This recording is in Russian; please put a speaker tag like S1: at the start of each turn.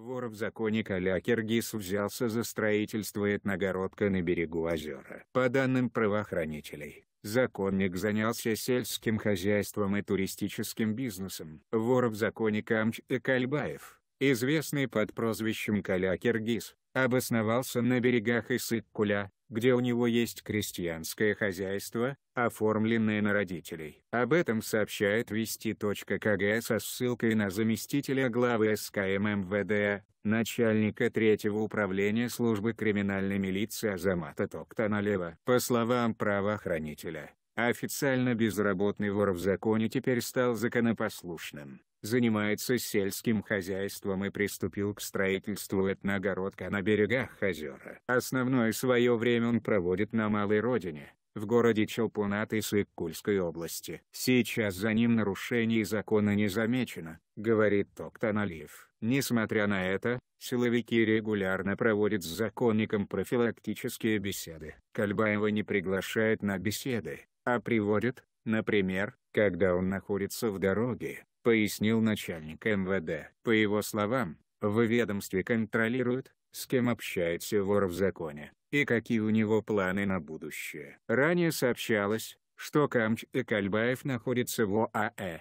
S1: Вор в законе Коля Киргиз взялся за строительство этногородка на берегу озера. По данным правоохранителей, Законник занялся сельским хозяйством и туристическим бизнесом. Вор в законе Камч Кальбаев известный под прозвищем Каля-Киргиз, обосновался на берегах Иссык-Куля, где у него есть крестьянское хозяйство, оформленное на родителей. Об этом сообщает вести.кг со ссылкой на заместителя главы СКМ МВД, начальника третьего управления службы криминальной милиции Азамата Токтаналева. По словам правоохранителя, официально безработный вор в законе теперь стал законопослушным занимается сельским хозяйством и приступил к строительству этногородка на берегах озера. Основное свое время он проводит на малой родине, в городе Челпунат и Сыккульской области. Сейчас за ним нарушений закона не замечено, говорит Токтаналиев. Несмотря на это, силовики регулярно проводят с законником профилактические беседы. Кальбаева не приглашает на беседы, а приводит, например, когда он находится в дороге. — пояснил начальник МВД. По его словам, в ведомстве контролируют, с кем общается вор в законе, и какие у него планы на будущее. Ранее сообщалось, что Камч и Кальбаев находятся в ОАЭ.